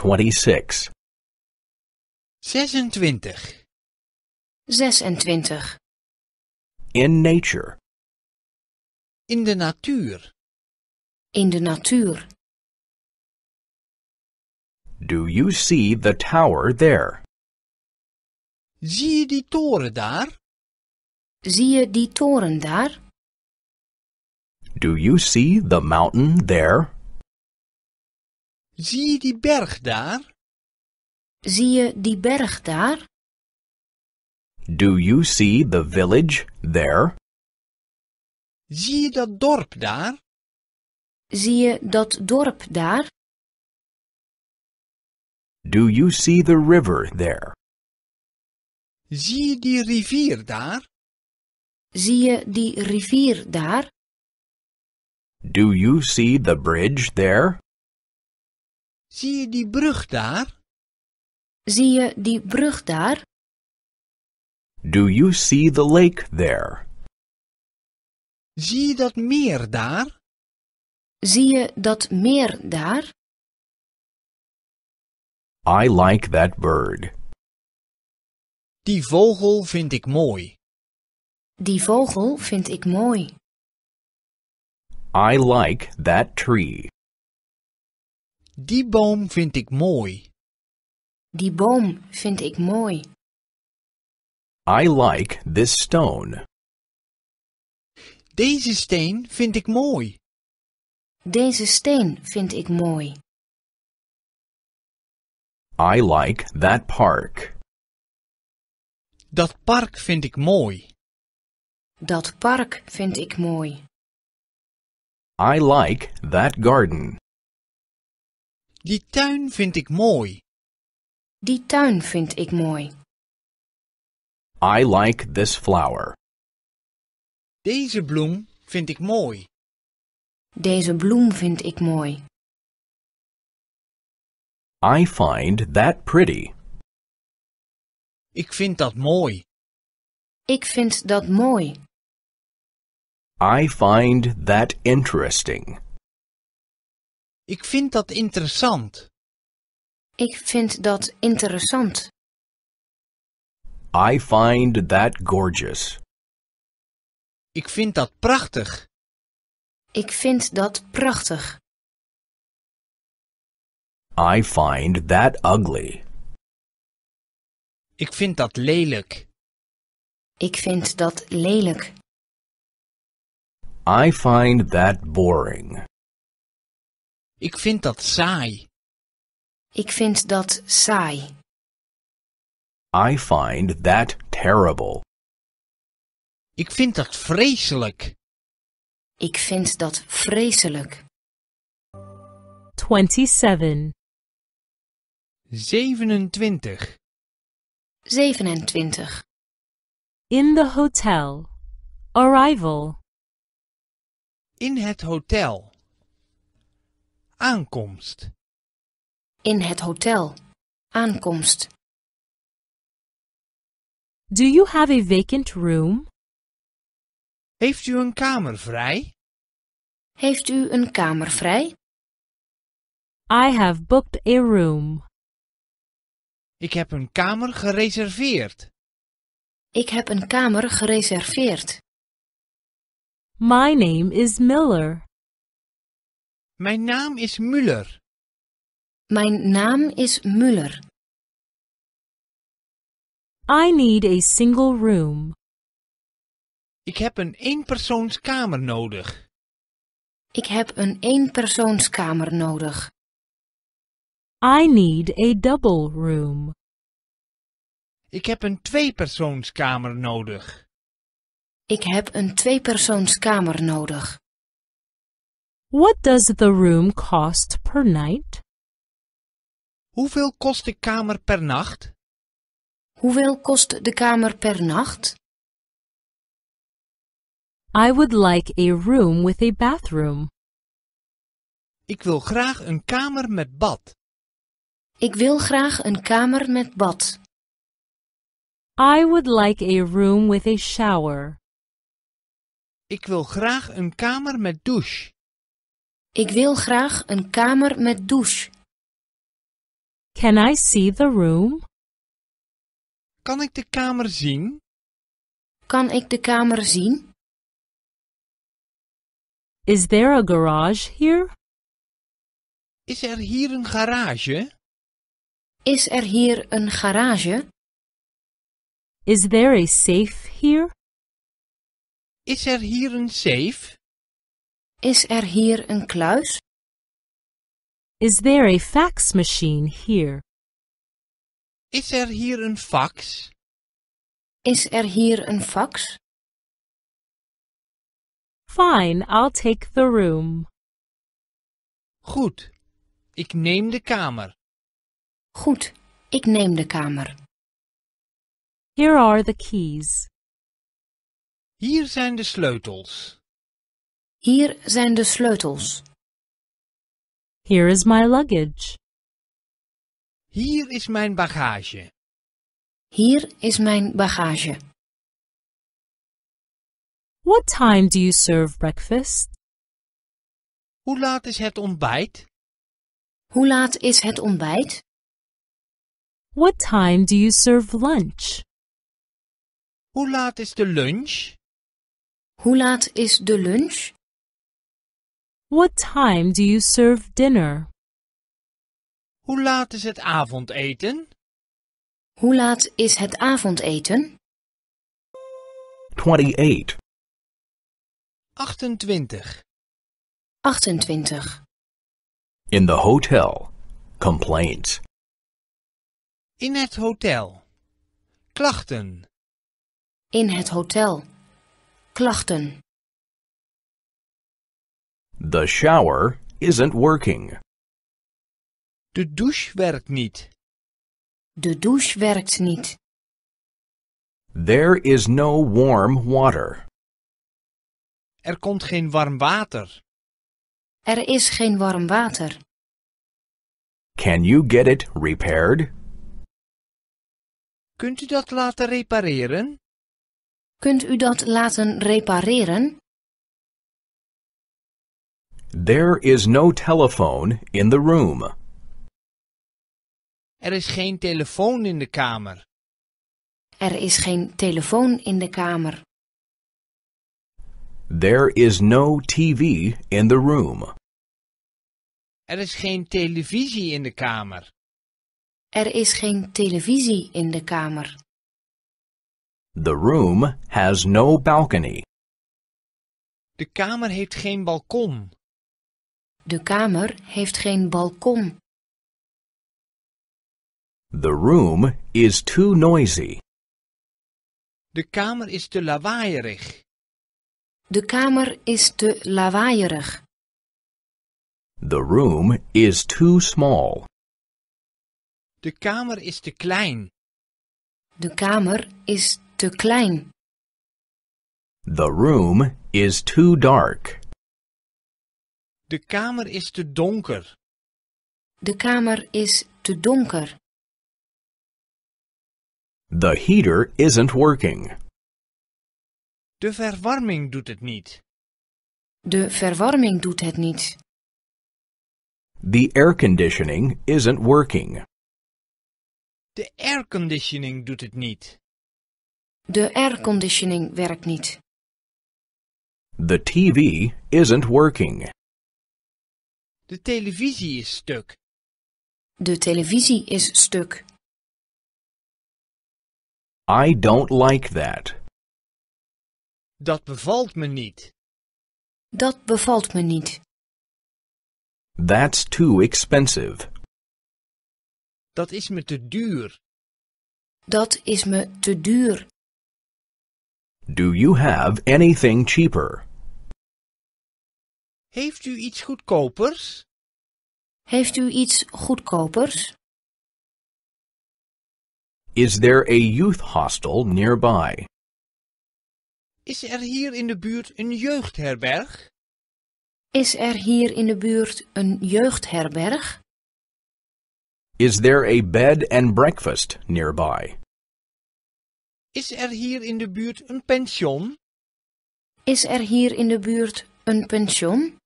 26. 26. 26. In nature. In de natuur. In de natuur. Do you see the tower there? Zie je die toren daar? Zie je die toren daar? Do you see the mountain there? Zie je die berg daar? Zie je die berg daar? Do you see the village there? Zie je dat dorp daar? Zie je dat dorp daar? Do you see the river there? Zie je die rivier daar? Zie je die rivier daar? Do you see the bridge there? Zie je die brug daar? Zie je die brug daar? Do you see the lake there? Zie je dat meer daar? Zie je dat meer daar? I like that bird. Die vogel vind ik mooi. Die vogel vind ik mooi. I like that tree. Die boom vind ik mooi. Die boom vind ik mooi. I like this stone. Deze steen vind ik mooi. Deze steen vind ik mooi. I like that park. Dat park vind ik mooi. Dat park vind ik mooi. I like that garden. Die tuin vind ik mooi. Die tuin vind ik mooi. I like this flower. Deze bloem vind ik mooi. Deze bloem vind ik mooi. I find that pretty. Ik vind dat mooi. Ik vind dat mooi. I find that interesting. Ik vind dat interessant. Ik vind dat interessant. I find that gorgeous. Ik vind dat prachtig. Ik vind dat prachtig. I find that ugly. Ik vind dat lelijk. Ik vind dat lelijk. I find that boring. Ik vind dat saai. Ik vind dat saai. I find that terrible. Ik vind dat vreselijk. Ik vind dat vreselijk. 27 27 27 In the hotel. Arrival. In het hotel. Aankomst. In het hotel. Aankomst. Do you have a vacant room? Heeft u een kamer vrij? Heeft u een kamer vrij? I have booked a room. Ik heb een kamer gereserveerd. Ik heb een kamer gereserveerd. My name is Miller. Mijn naam is Müller. Mijn naam is Müller. I need a single room. Ik heb een eenpersoonskamer nodig. Ik heb een eenpersoonskamer nodig. I need a double room. Ik heb een tweepersoonskamer nodig. Ik heb een tweepersoonskamer nodig. What does the room cost per night? Hoeveel kost de kamer per nacht? Hoeveel kost de kamer per nacht? I would like a room with a bathroom. Ik wil graag een kamer met bad. Ik wil graag een kamer met bad. I would like a room with a shower. Ik wil graag een kamer met douche. Ik wil graag een kamer met douche. Can I see the room? Kan ik de kamer zien? Kan ik de kamer zien? Is there a garage here? Is er hier een garage? Is er hier een garage? Is there a safe here? Is er hier een safe? Is er hier een kluis? Is there a fax machine here? Is er hier een fax? Is er hier een fax? Fine, I'll take the room. Goed, ik neem de kamer. Goed, ik neem de kamer. Here are the keys. Hier zijn de sleutels. Hier zijn de sleutels. Here is my luggage. Hier is mijn bagage. Hier is mijn bagage. What time do you serve breakfast? Hoe laat is het ontbijt? Hoe laat is het ontbijt? What time do you serve lunch? Hoe laat is de lunch? Hoe laat is de lunch? What time do you serve dinner? Hoe laat is het avondeten? Hoe laat is het avondeten? 28. 28. 28. In the hotel. Complaints. In het hotel. Klachten. In het hotel. Klachten. The shower isn't working. De douche werkt niet. De douche werkt niet. There is no warm water. Er komt geen warm water. Er is geen warm water. Can you get it repaired? Kunt u dat laten repareren? Kunt u dat laten repareren? There is no telephone in the room. Er is geen telefoon in de kamer. Er is geen telefoon in de kamer. There is no TV in the room. Er is geen televisie in de kamer. Er is geen televisie in de kamer. The room has no balcony. De kamer heeft geen balkon. De kamer heeft geen balkon. The room is too noisy. De kamer is te lawaaierig. De kamer is te lawaaierig. The room is too small. De kamer is te klein. De kamer is te klein. The room is too dark. De kamer is te donker. De kamer is te donker. The heater isn't working. De verwarming doet het niet. De verwarming doet het niet. The air conditioning isn't working. De airconditioning doet het niet. De airconditioning werkt niet. The TV isn't working. De televisie is stuk. De televisie is stuk. I don't like that. Dat bevalt me niet. Dat bevalt me niet. That's too expensive. Dat is me te duur. Dat is me te duur. Do you have anything cheaper? Heeft u iets goedkopers? Heeft u iets goedkopers? Is there a youth hostel nearby? Is er hier in de buurt een jeugdherberg? Is er hier in de buurt een jeugdherberg? Is there a bed and breakfast nearby? Is er hier in de buurt een pension? Is er hier in de buurt een pension?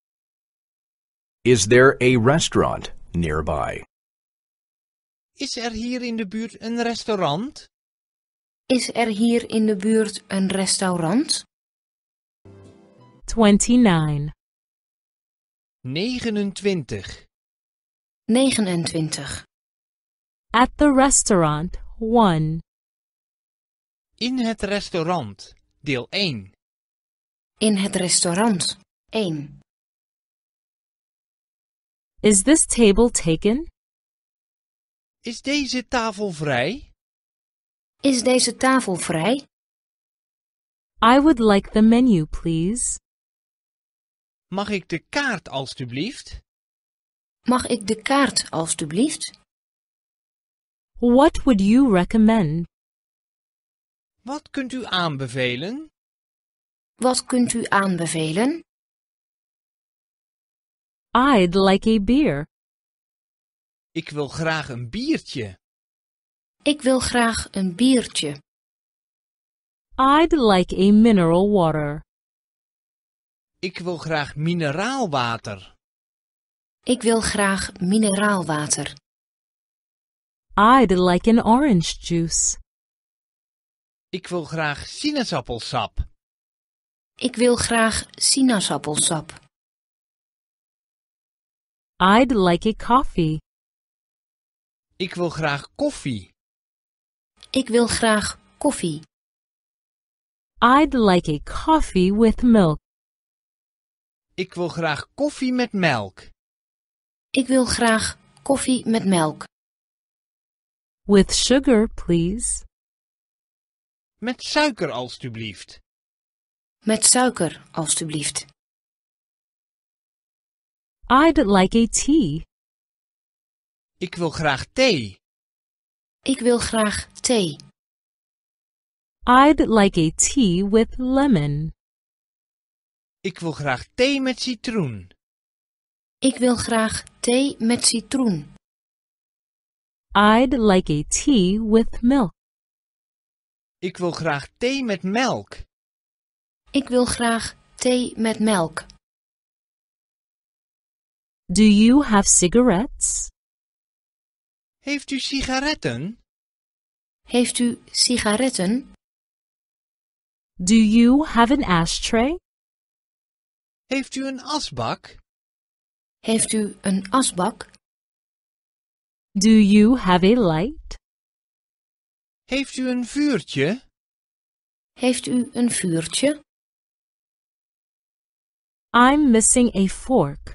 Is there a restaurant nearby? Is er hier in de buurt een restaurant? Is er hier in de buurt een restaurant? 29 29 29 At the restaurant 1 In het restaurant deel 1 In het restaurant 1 is this table taken? Is deze tafel vrij? Is deze tafel vrij? I would like the menu, please. Mag ik de kaart alstublieft? Mag ik de kaart alstublieft? What would you recommend? Wat kunt u aanbevelen? Wat kunt u aanbevelen? I'd like a beer. Ik wil graag een biertje. Ik wil graag een biertje. I'd like a mineral water. Ik wil graag mineraalwater. Ik wil graag mineraalwater. I'd like an orange juice. Ik wil graag sinaasappelsap. Ik wil graag sinaasappelsap. I'd like a coffee. Ik wil graag koffie. Ik wil graag koffie. I'd like a coffee with milk. Ik wil graag koffie met melk. Ik wil graag koffie met melk. With sugar, please. Met suiker alstublieft. Met suiker alstublieft. I'd like a tea. Ik wil graag thee. Ik wil graag thee. I'd like a tea with lemon. Ik wil graag thee met citroen. Ik wil graag thee met citroen. I'd like a tea with milk. Ik wil graag thee met melk. Ik wil graag thee met melk. Do you have cigarettes? Heeft u sigaretten? Heeft u sigaretten? Do you have an ashtray? Heeft u een asbak? Heeft u een asbak? Do you have a light? Heeft u een vuurtje? Heeft u een vuurtje? I'm missing a fork.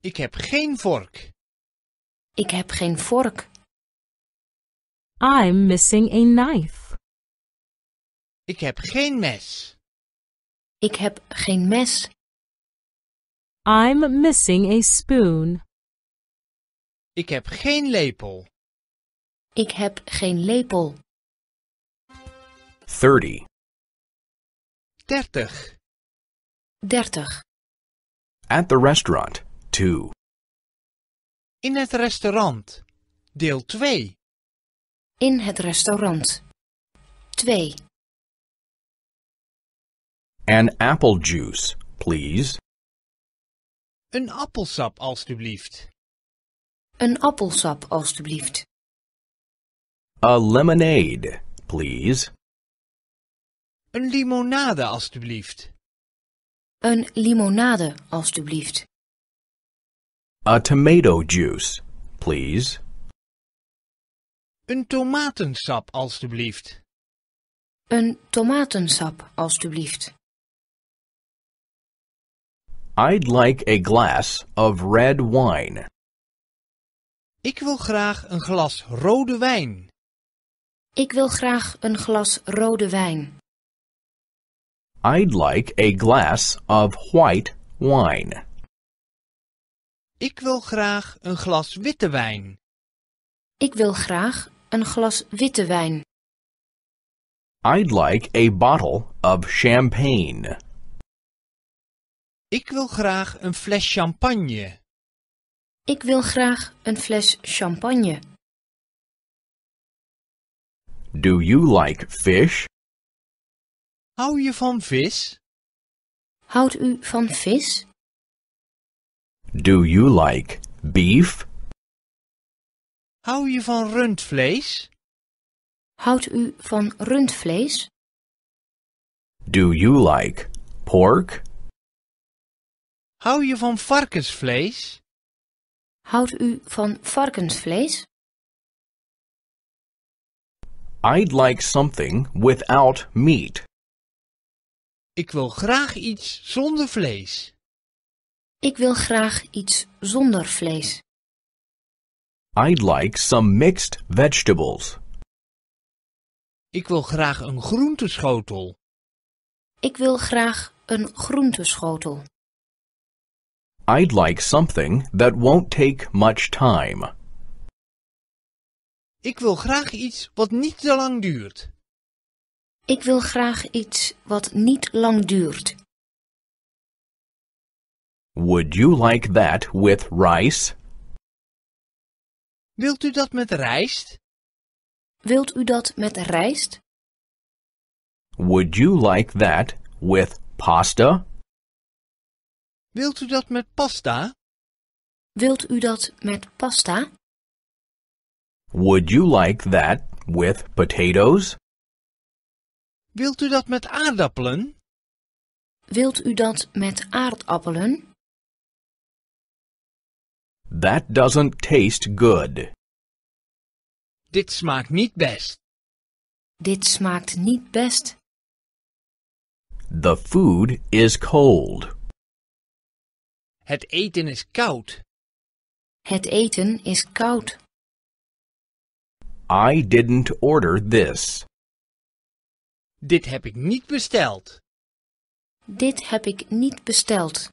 Ik heb geen vork. Ik heb geen vork. I'm missing a knife. Ik heb geen mes. Ik heb geen mes. I'm missing a spoon. Ik heb geen lepel. Ik heb geen lepel. 30 30 30 At the restaurant. 2. In het restaurant. Deel 2. In het restaurant. 2. An apple juice, please. Een appelsap, alstublieft. Een appelsap, alstublieft. A lemonade, please. Een limonade, alstublieft. Een limonade, alstublieft. A tomato juice, please. Een tomatensap, alstublieft. Een tomatensap, alstublieft. I'd like a glass of red wine. Ik wil graag een glas rode wijn. Ik wil graag een glas rode wijn. I'd like a glass of white wine. Ik wil graag een glas witte wijn. Ik wil graag een glas witte wijn. I'd like a bottle of champagne. Ik wil graag een fles champagne. Ik wil graag een fles champagne. Do you like fish? Hou je van vis? Houdt u van vis? Do you like beef? Hou je van rundvlees? Houdt u van rundvlees? Do you like pork? Hou je van varkensvlees? Houdt u van varkensvlees? I'd like something without meat. Ik wil graag iets zonder vlees. Ik wil graag iets zonder vlees. I'd like some mixed vegetables. Ik wil graag een groenteschotel. Ik wil graag een groenteschotel. I'd like something that won't take much time. Ik wil graag iets wat niet te lang duurt. Ik wil graag iets wat niet lang duurt. Would you like that with rice? Wilt u dat met rijst? Wilt u dat met rijst? Would you like that with pasta? Wilt u dat met pasta? Wilt u dat met pasta? Would you like that with potatoes? Wilt u dat met aardappelen? Wilt u dat met aardappelen? That doesn't taste good. Dit smaakt niet best. Dit smaakt niet best. The food is cold. Het eten is koud. Het eten is koud. I didn't order this. Dit heb ik niet besteld. Dit heb ik niet besteld.